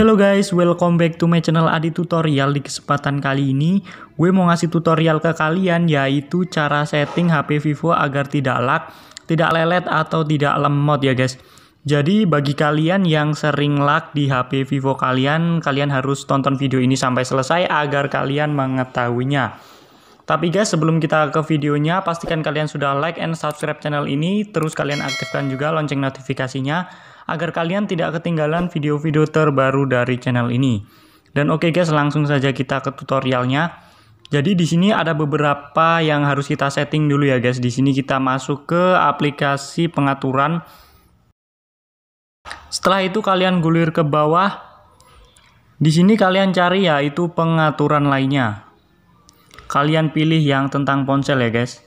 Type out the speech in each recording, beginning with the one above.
Hello guys, welcome back to my channel Adi Tutorial. Di kesempatan kali ini, gue mau ngasih tutorial ke kalian yaitu cara setting HP Vivo agar tidak lag, tidak lelet atau tidak lemot ya guys. Jadi bagi kalian yang sering lag di HP Vivo kalian, kalian harus tonton video ini sampai selesai agar kalian mengetahuinya. Tapi guys, sebelum kita ke videonya, pastikan kalian sudah like and subscribe channel ini, terus kalian aktifkan juga lonceng notifikasinya, agar kalian tidak ketinggalan video-video terbaru dari channel ini. Dan oke okay guys, langsung saja kita ke tutorialnya. Jadi di sini ada beberapa yang harus kita setting dulu ya guys. Di sini kita masuk ke aplikasi pengaturan. Setelah itu kalian gulir ke bawah. Di sini kalian cari yaitu pengaturan lainnya kalian pilih yang tentang ponsel ya guys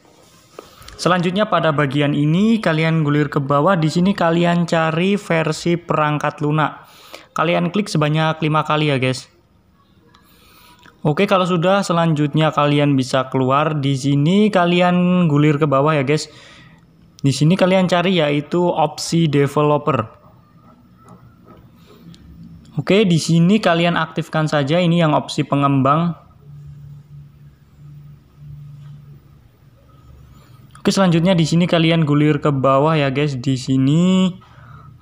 Selanjutnya pada bagian ini kalian gulir ke bawah di sini kalian cari versi perangkat lunak. Kalian klik sebanyak lima kali ya guys. Oke, kalau sudah selanjutnya kalian bisa keluar di sini kalian gulir ke bawah ya guys. Di sini kalian cari yaitu opsi developer. Oke, di sini kalian aktifkan saja ini yang opsi pengembang Oke, selanjutnya di sini kalian gulir ke bawah ya, guys. Di sini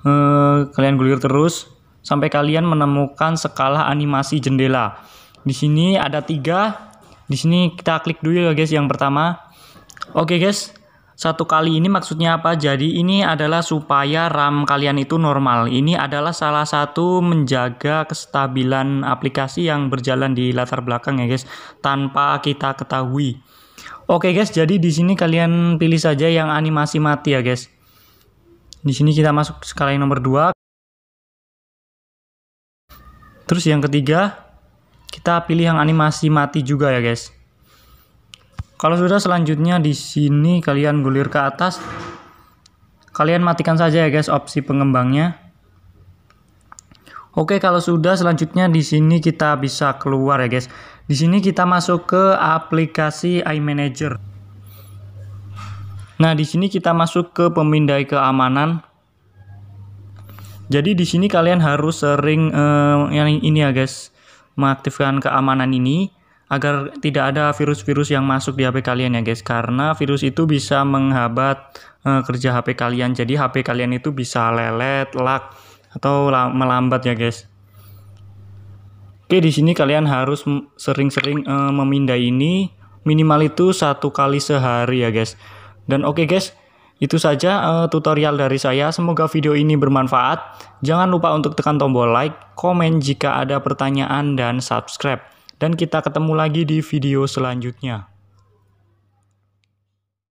eh, kalian gulir terus sampai kalian menemukan skala animasi jendela. Di sini ada tiga. Di sini kita klik dulu ya, guys. Yang pertama, oke, guys. Satu kali ini maksudnya apa? Jadi ini adalah supaya RAM kalian itu normal. Ini adalah salah satu menjaga kestabilan aplikasi yang berjalan di latar belakang ya guys, tanpa kita ketahui. Oke guys, jadi di sini kalian pilih saja yang animasi mati ya guys. Di sini kita masuk sekali nomor 2. Terus yang ketiga, kita pilih yang animasi mati juga ya guys. Kalau sudah selanjutnya di sini kalian gulir ke atas. Kalian matikan saja ya guys opsi pengembangnya. Oke, kalau sudah selanjutnya di sini kita bisa keluar ya, guys. Di sini kita masuk ke aplikasi iManager. Nah, di sini kita masuk ke pemindai keamanan. Jadi di sini kalian harus sering eh, yang ini ya, guys, mengaktifkan keamanan ini agar tidak ada virus-virus yang masuk di HP kalian ya guys karena virus itu bisa menghambat eh, kerja HP kalian jadi HP kalian itu bisa lelet, lag atau melambat ya guys. Oke, di sini kalian harus sering-sering uh, eh, memindai ini minimal itu satu kali sehari ya guys. Dan oke okay guys, itu saja uh, tutorial dari saya. Semoga video ini bermanfaat. Jangan lupa untuk tekan tombol like, komen jika ada pertanyaan, dan subscribe. Dan kita ketemu lagi di video selanjutnya.